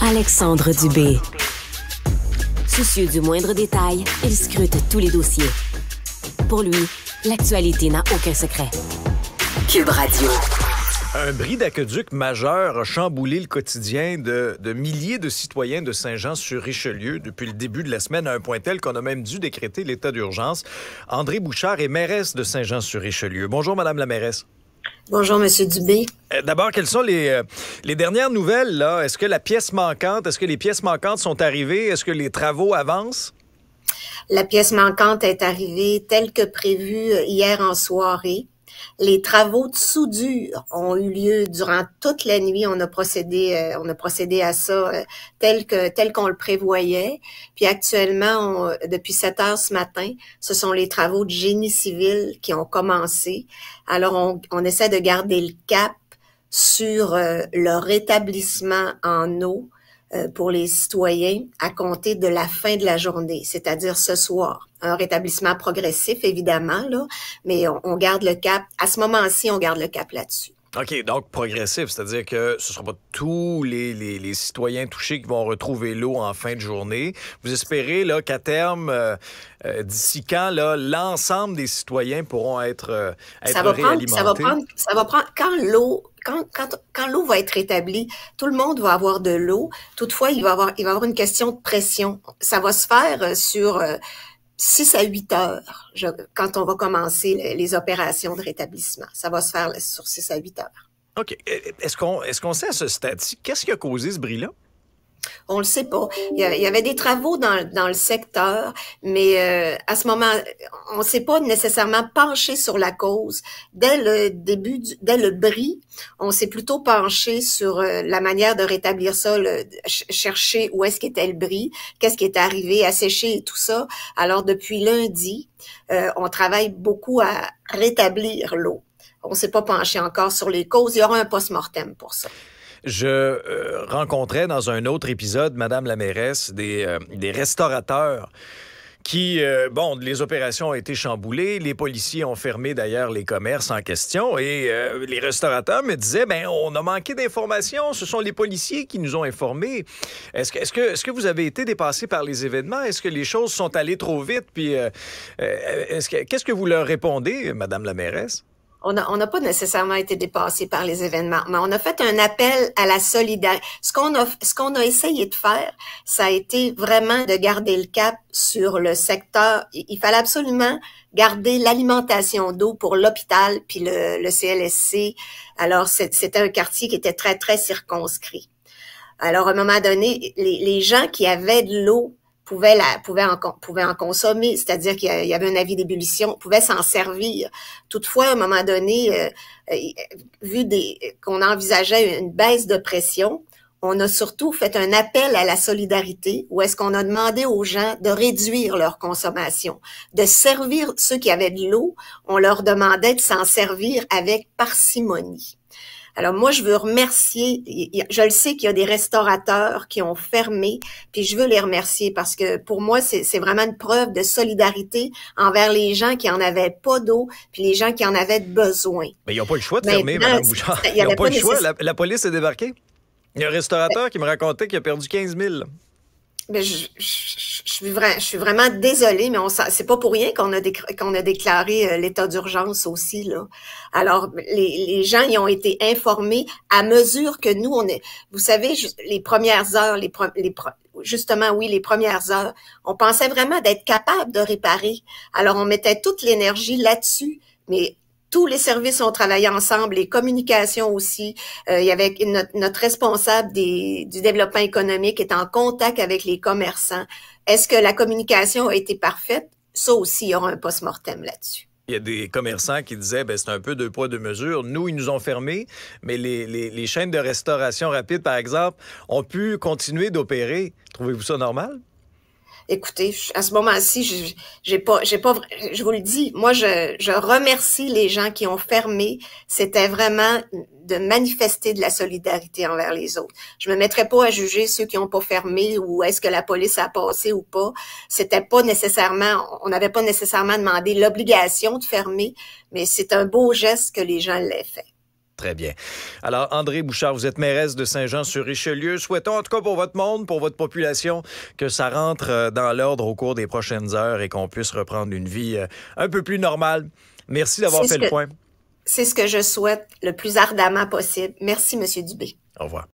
Alexandre Dubé. Soucieux du moindre détail, il scrute tous les dossiers. Pour lui, l'actualité n'a aucun secret. Cube Radio. Un bris d'aqueduc majeur a chamboulé le quotidien de, de milliers de citoyens de Saint-Jean-sur-Richelieu depuis le début de la semaine, à un point tel qu'on a même dû décréter l'état d'urgence. André Bouchard est mairesse de Saint-Jean-sur-Richelieu. Bonjour, Madame la mairesse. Bonjour, Monsieur Dubé. Euh, d'abord, quelles sont les, euh, dernières nouvelles? Est-ce que la pièce manquante, est-ce que les pièces manquantes sont arrivées? Est-ce que les travaux avancent? La pièce manquante est arrivée telle que prévue euh, hier en soirée. Les travaux de soudure ont eu lieu durant toute la nuit. On a procédé, euh, on a procédé à ça euh, tel que tel qu'on le prévoyait. Puis actuellement, depuis 7 heures ce matin, ce sont les travaux de génie civil qui ont commencé. Alors on, on essaie de garder le cap sur euh, le rétablissement en eau euh, pour les citoyens à compter de la fin de la journée, c'est-à-dire ce soir. Un rétablissement progressif, évidemment, là, mais on, garde le cap. À ce moment-ci, on garde le cap là-dessus. OK, donc progressif, c'est-à-dire que ce ne seront pas tous les, les, citoyens touchés qui vont retrouver l'eau en fin de journée. Vous espérez là, qu'à terme, euh, euh, d'ici quand, là, l'ensemble des citoyens pourront être, ça va Prendre, ça, va prendre, ça va prendre... Quand l'eau quand, l'eau va être rétablie, tout le monde va avoir de l'eau. Toutefois, il va avoir, il va avoir une question de pression. Ça va se faire euh, sur 6 euh, à 8 heures quand on va commencer les, opérations de rétablissement. Ça va se faire sur 6 à 8 heures. OK. Est-ce qu'on est qu'on sait à ce stade qu'est-ce qui a causé ce bris-là? On le sait pas. Il y avait des travaux dans, dans le secteur, mais euh, à ce moment, on ne s'est pas nécessairement penché sur la cause. Dès le début, dès le bris, on s'est plutôt penché sur euh, la manière de rétablir ça, chercher où est-ce qu'était le bris, qu'est-ce qui est arrivé, asséché et tout ça. Alors depuis lundi, euh, on travaille beaucoup à rétablir l'eau. On s'est pas penché encore sur les causes. Il y aura un post-mortem pour ça je euh, rencontrais dans un autre épisode, Madame la mairesse, des, euh, restaurateurs qui, euh, bon, les opérations ont été chamboulées, les policiers ont fermé d'ailleurs les commerces en question et les restaurateurs me disaient, ben, on a manqué d'informations, ce sont les policiers qui nous ont informés. Est-ce que, que, que vous avez été dépassé par les événements? Est-ce que les choses sont allées trop vite? Puis, qu'est-ce que vous leur répondez, Madame la mairesse? on n'a pas nécessairement été dépassé par les événements, mais on a fait un appel à la solidarité. Ce qu'on a, ce qu'on a essayé de faire, ça a été vraiment de garder le cap sur le secteur. Il fallait absolument garder l'alimentation d'eau pour l'hôpital puis le, le CLSC. Alors, c'était un quartier qui était très, très circonscrit. Alors, à un moment donné, les, les gens qui avaient de l'eau pouvait, la, pouvait, en, pouvait en consommer, c'est-à-dire qu'il y avait un avis d'ébullition, pouvait s'en servir. Toutefois, à un moment donné, euh, euh, vu qu'on envisageait une baisse de pression, on a surtout fait un appel à la solidarité où est-ce qu'on a demandé aux gens de réduire leur consommation, de servir ceux qui avaient de l'eau, on leur demandait de s'en servir avec parcimonie. Alors moi, je veux remercier, je le sais qu'il y a des restaurateurs qui ont fermé, puis je veux les remercier parce que pour moi, c'est vraiment une preuve de solidarité envers les gens qui en avaient pas d'eau, puis les gens qui en avaient besoin. Mais ils n'ont pas le choix de fermer, Mme Bouchard. Ils n'ont pas, pas le choix, la police est débarquée. Il y a un restaurateur qui me racontait qu'il a perdu 15 000. Mais je, suis vraiment désolée, mais on c'est pas pour rien qu'on a, déclaré euh, l'état d'urgence aussi. Là. Alors, les, gens y ont été informés à mesure que nous, on est. Vous savez, les premières heures, les, justement, oui, les premières heures, on pensait vraiment d'être capable de réparer. Alors, on mettait toute l'énergie là-dessus, mais tous les services ont travaillé ensemble, les communications aussi. Euh, il y avait notre, responsable du développement économique est en contact avec les commerçants. Est-ce que la communication a été parfaite? Ça aussi, il y aura un post-mortem là-dessus. Il y a des commerçants qui disaient ben, c'est un peu deux poids, deux mesures. Nous, ils nous ont fermés, mais les, les chaînes de restauration rapide, par exemple, ont pu continuer d'opérer. Trouvez-vous ça normal? écoutez, à ce moment-ci, j'ai pas, j'ai pas, je vous le dis, moi, je, je remercie les gens qui ont fermé. C'était vraiment de manifester de la solidarité envers les autres. Je me mettrais pas à juger ceux qui ont pas fermé ou est-ce que la police a passé ou pas. C'était pas nécessairement, on n'avait pas nécessairement demandé l'obligation de fermer, mais c'est un beau geste que les gens l'aient fait. Très bien. Alors, André Bouchard, vous êtes mairesse de Saint-Jean-sur-Richelieu. Souhaitons, en tout cas pour votre monde, pour votre population, que ça rentre euh, dans l'ordre au cours des prochaines heures et qu'on puisse reprendre une vie euh, un peu plus normale. Merci d'avoir fait le point. C'est ce que je souhaite le plus ardemment possible. Merci, Monsieur Dubé. Au revoir.